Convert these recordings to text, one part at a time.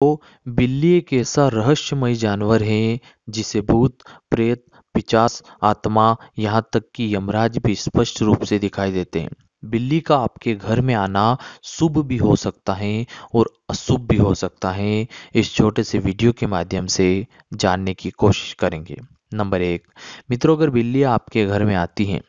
तो बिल्ली एक ऐसा रहस्यमय जानवर है जिसे भूत प्रेत पिचास आत्मा यहाँ तक कि यमराज भी स्पष्ट रूप से दिखाई देते हैं बिल्ली का आपके घर में आना शुभ भी हो सकता है और अशुभ भी हो सकता है इस छोटे से वीडियो के माध्यम से जानने की कोशिश करेंगे नंबर एक मित्रों अगर बिल्ली आपके घर में आती हैं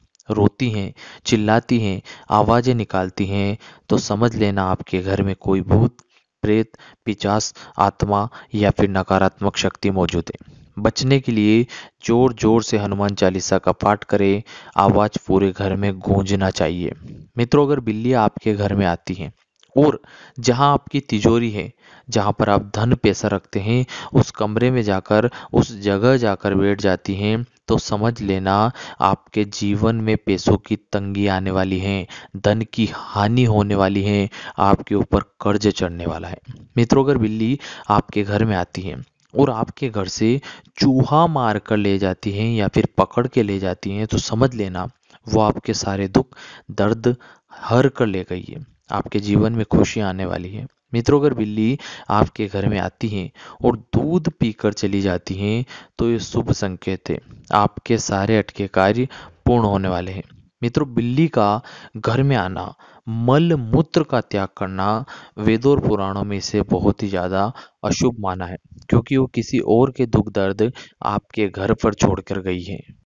रोती हैं चिल्लाती हैं आवाज़ें निकालती हैं तो समझ लेना आपके घर में कोई भूत प्रेत पिचास आत्मा या फिर नकारात्मक शक्ति मौजूद है बचने के लिए जोर जोर से हनुमान चालीसा का पाठ करें आवाज़ पूरे घर में गूंजना चाहिए मित्रों अगर बिल्ली आपके घर में आती है और जहाँ आपकी तिजोरी है जहाँ पर आप धन पैसा रखते हैं उस कमरे में जाकर उस जगह जाकर बैठ जाती हैं तो समझ लेना आपके जीवन में पैसों की तंगी आने वाली है धन की हानि होने वाली है आपके ऊपर कर्ज चढ़ने वाला है मित्रों अगर बिल्ली आपके घर में आती है और आपके घर से चूहा मार कर ले जाती हैं या फिर पकड़ के ले जाती हैं तो समझ लेना वो आपके सारे दुख दर्द हर कर ले गई है आपके जीवन में खुशी आने वाली है मित्रों अगर बिल्ली आपके घर में आती है और दूध पीकर चली जाती है तो ये शुभ संकेत है आपके सारे अटके कार्य पूर्ण होने वाले हैं मित्रों बिल्ली का घर में आना मल मूत्र का त्याग करना वेदों और पुराणों में से बहुत ही ज़्यादा अशुभ माना है क्योंकि वो किसी और के दुख दर्द आपके घर पर छोड़कर गई है